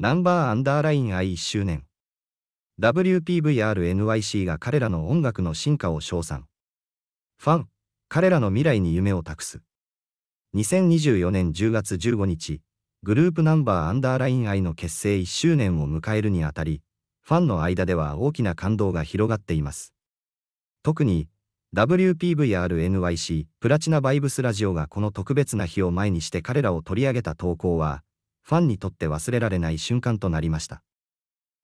ナンバーアンダーライン I1 周年。WPVRNYC が彼らの音楽の進化を称賛。ファン、彼らの未来に夢を託す。2024年10月15日、グループナンバーアンダーライン I の結成1周年を迎えるにあたり、ファンの間では大きな感動が広がっています。特に、WPVRNYC プラチナバイブスラジオがこの特別な日を前にして彼らを取り上げた投稿は、ファンにとって忘れられない瞬間となりました。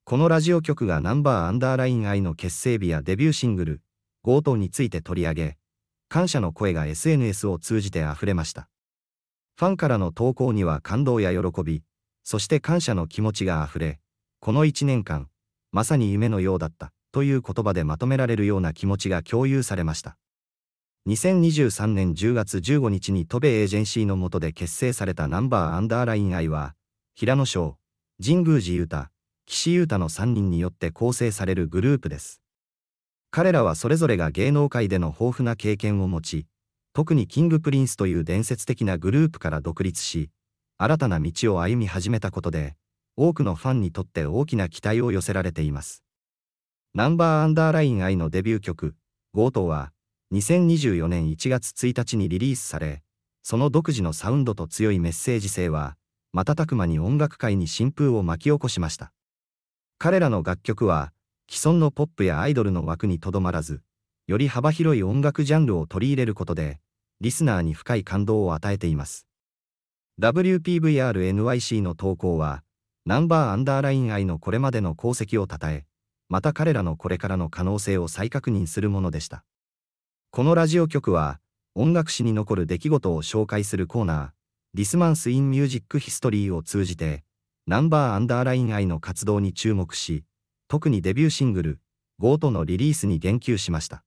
このラジオ局がナンバーアンダーライン愛の結成日やデビューシングル、強盗について取り上げ、感謝の声が SNS を通じて溢れました。ファンからの投稿には感動や喜び、そして感謝の気持ちが溢れ、この1年間、まさに夢のようだった、という言葉でまとめられるような気持ちが共有されました。2023年10月15日に渡米エージェンシーの下で結成されたナンバーアンダーライン愛は、平野翔、神宮寺裕太、岸優太の3人によって構成されるグループです。彼らはそれぞれが芸能界での豊富な経験を持ち、特にキングプリンスという伝説的なグループから独立し、新たな道を歩み始めたことで、多くのファンにとって大きな期待を寄せられています。ナンバーアンダーライン愛のデビュー曲、ゴートは、2024年1月1日にリリースされ、その独自のサウンドと強いメッセージ性は、瞬く間に音楽界に新風を巻き起こしました。彼らの楽曲は、既存のポップやアイドルの枠にとどまらず、より幅広い音楽ジャンルを取り入れることで、リスナーに深い感動を与えています。WPVRNYC の投稿は、ナンバーアンダーライン愛のこれまでの功績を称え、また彼らのこれからの可能性を再確認するものでした。このラジオ局は音楽史に残る出来事を紹介するコーナー「ディスマンス・イン・ミュージック・ヒストリー」を通じてナンバー・アンダーライン・アイの活動に注目し特にデビューシングル「ゴートのリリースに言及しました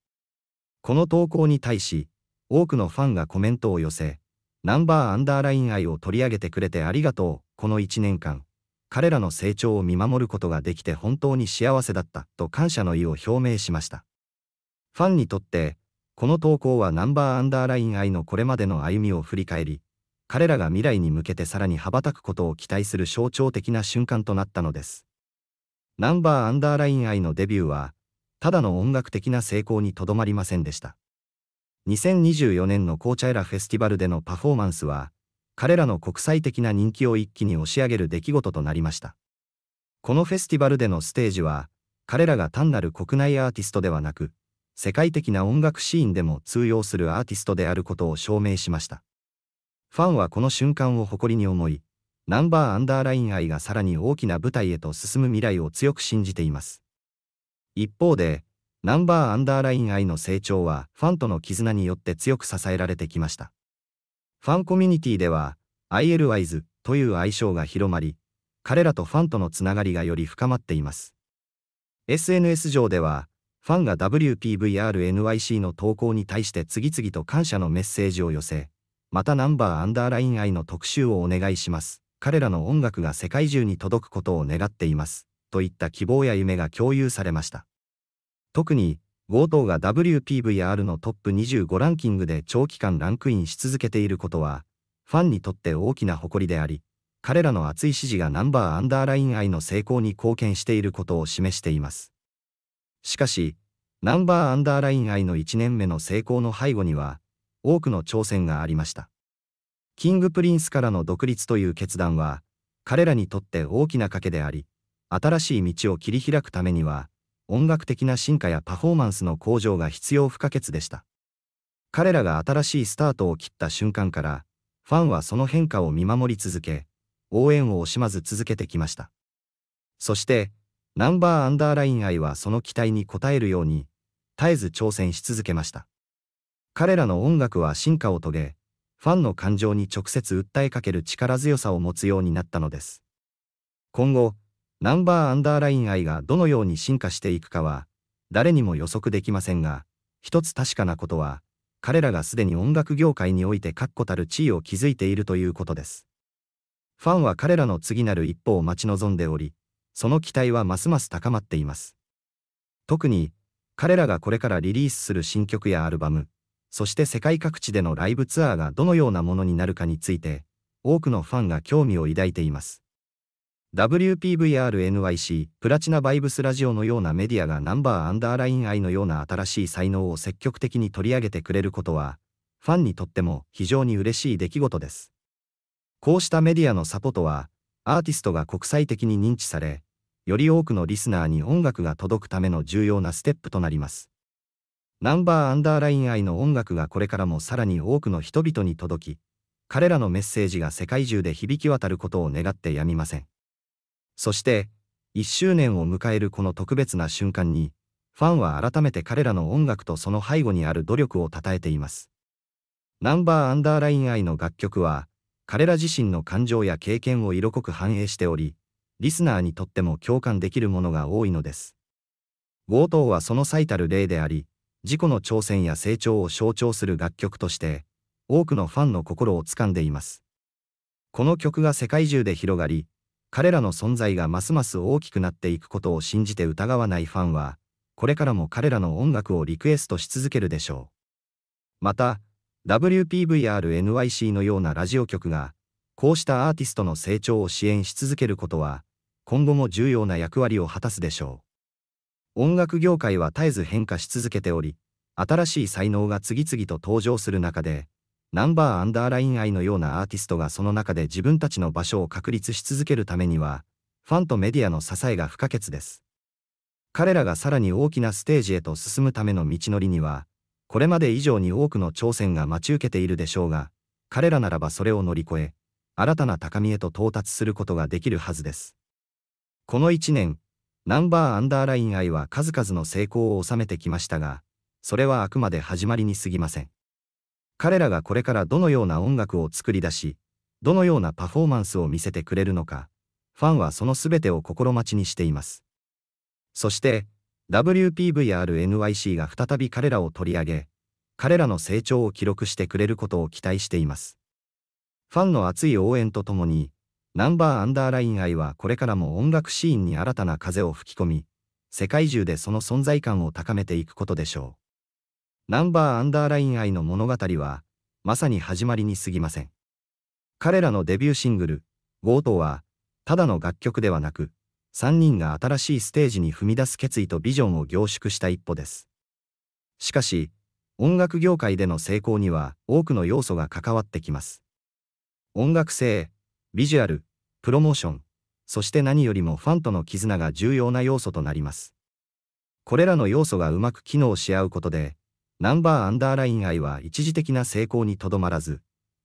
この投稿に対し多くのファンがコメントを寄せ「ナンバー・アンダーライン・アイを取り上げてくれてありがとうこの1年間彼らの成長を見守ることができて本当に幸せだった」と感謝の意を表明しましたファンにとってこの投稿はナンバーアンダーライン愛のこれまでの歩みを振り返り、彼らが未来に向けてさらに羽ばたくことを期待する象徴的な瞬間となったのです。ナンバーアンダーライン愛のデビューは、ただの音楽的な成功にとどまりませんでした。2024年のコーチャイラフェスティバルでのパフォーマンスは、彼らの国際的な人気を一気に押し上げる出来事となりました。このフェスティバルでのステージは、彼らが単なる国内アーティストではなく、世界的な音楽シーンでも通用するアーティストであることを証明しました。ファンはこの瞬間を誇りに思い、ナンバーアンダーライン愛がさらに大きな舞台へと進む未来を強く信じています。一方で、ナンバーアンダーライン愛の成長はファンとの絆によって強く支えられてきました。ファンコミュニティでは、ILWISE という愛称が広まり、彼らとファンとのつながりがより深まっています。SNS 上では、ファンが WPVRNYC の投稿に対して次々と感謝のメッセージを寄せ、またナンバーアンダーライン愛の特集をお願いします。彼らの音楽が世界中に届くことを願っています。といった希望や夢が共有されました。特に、強盗が WPVR のトップ25ランキングで長期間ランクインし続けていることは、ファンにとって大きな誇りであり、彼らの熱い支持がナンバーアンダーライン愛の成功に貢献していることを示しています。しかし、ナンバーアンダーライン愛の1年目の成功の背後には、多くの挑戦がありました。キングプリンスからの独立という決断は、彼らにとって大きな賭けであり、新しい道を切り開くためには、音楽的な進化やパフォーマンスの向上が必要不可欠でした。彼らが新しいスタートを切った瞬間から、ファンはその変化を見守り続け、応援を惜しまず続けてきました。そして、ナンバーアンダーライン愛はその期待に応えるように、絶えず挑戦し続けました。彼らの音楽は進化を遂げ、ファンの感情に直接訴えかける力強さを持つようになったのです。今後、ナンバーアンダーライン愛がどのように進化していくかは、誰にも予測できませんが、一つ確かなことは、彼らがすでに音楽業界において確固たる地位を築いているということです。ファンは彼らの次なる一歩を待ち望んでおり、その期待はますます高まっています。特に、彼らがこれからリリースする新曲やアルバム、そして世界各地でのライブツアーがどのようなものになるかについて、多くのファンが興味を抱いています。WPVRNYC プラチナバイブスラジオのようなメディアがナンバーアンダーライン愛のような新しい才能を積極的に取り上げてくれることは、ファンにとっても非常に嬉しい出来事です。こうしたメディアのサポートは、アーティストが国際的に認知され、より多くのリスナーに音楽が届くための重要なステップとなります。ナンバーアンダーライン愛の音楽がこれからもさらに多くの人々に届き、彼らのメッセージが世界中で響き渡ることを願ってやみません。そして、1周年を迎えるこの特別な瞬間に、ファンは改めて彼らの音楽とその背後にある努力を称えています。ナンバーアンダーライン愛の楽曲は、彼ら自身の感情や経験を色濃く反映しており、リスナーにとっても共感できるものが多いのです。強盗はその最たる例であり、自己の挑戦や成長を象徴する楽曲として、多くのファンの心をつかんでいます。この曲が世界中で広がり、彼らの存在がますます大きくなっていくことを信じて疑わないファンは、これからも彼らの音楽をリクエストし続けるでしょう。また、WPVRNYC のようなラジオ局が、こうしたアーティストの成長を支援し続けることは、今後も重要な役割を果たすでしょう。音楽業界は絶えず変化し続けており、新しい才能が次々と登場する中で、ナンバーアンダーライン愛のようなアーティストがその中で自分たちの場所を確立し続けるためには、ファンとメディアの支えが不可欠です。彼らがさらに大きなステージへと進むための道のりには、これまで以上に多くの挑戦が待ち受けているでしょうが、彼らならばそれを乗り越え、新たな高みへと到達することができるはずです。この1年、ナンバーアンダーライン愛は数々の成功を収めてきましたが、それはあくまで始まりに過ぎません。彼らがこれからどのような音楽を作り出し、どのようなパフォーマンスを見せてくれるのか、ファンはその全てを心待ちにしています。そして、WPVRNYC が再び彼らを取り上げ、彼らの成長を記録してくれることを期待しています。ファンの熱い応援とともに、ナンバーアンダーライン愛はこれからも音楽シーンに新たな風を吹き込み、世界中でその存在感を高めていくことでしょう。ナンバーアンダーライン愛の物語は、まさに始まりに過ぎません。彼らのデビューシングル、ゴートは、ただの楽曲ではなく、3人が新しいステージに踏み出す決意とビジョンを凝縮した一歩です。しかし、音楽業界での成功には多くの要素が関わってきます。音楽性、ビジュアル、プロモーション、そして何よりもファンとの絆が重要な要素となります。これらの要素がうまく機能し合うことで、ナンバーアンダーライン愛は一時的な成功にとどまらず、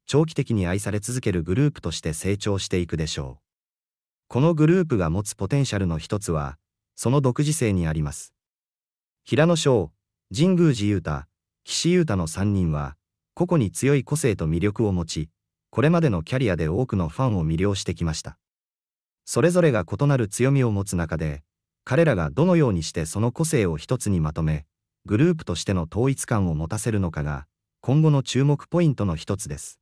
長期的に愛され続けるグループとして成長していくでしょう。このグループが持つポテンシャルの一つは、その独自性にあります。平野翔、神宮寺勇太、岸優太の3人は、個々に強い個性と魅力を持ち、これまでのキャリアで多くのファンを魅了してきました。それぞれが異なる強みを持つ中で、彼らがどのようにしてその個性を一つにまとめ、グループとしての統一感を持たせるのかが、今後の注目ポイントの一つです。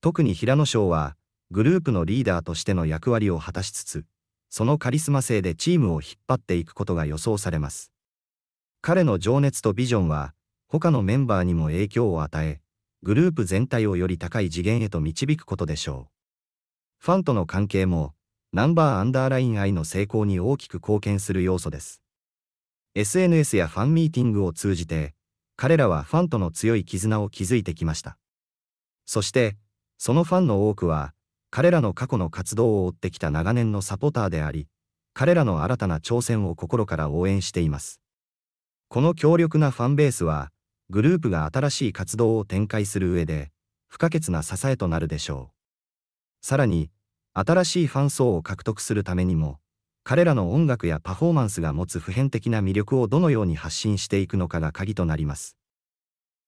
特に平野翔は、グループのリーダーとしての役割を果たしつつ、そのカリスマ性でチームを引っ張っていくことが予想されます。彼の情熱とビジョンは、他のメンバーにも影響を与え、グループ全体をより高い次元へと導くことでしょう。ファンとの関係も、ナンバーアンダーライン愛の成功に大きく貢献する要素です。SNS やファンミーティングを通じて、彼らはファンとの強い絆を築いてきました。そして、そのファンの多くは、彼らの過去の活動を追ってきた長年のサポーターであり、彼らの新たな挑戦を心から応援しています。この強力なファンベースは、グループが新しい活動を展開する上で、不可欠な支えとなるでしょう。さらに、新しいファン層を獲得するためにも、彼らの音楽やパフォーマンスが持つ普遍的な魅力をどのように発信していくのかが鍵となります。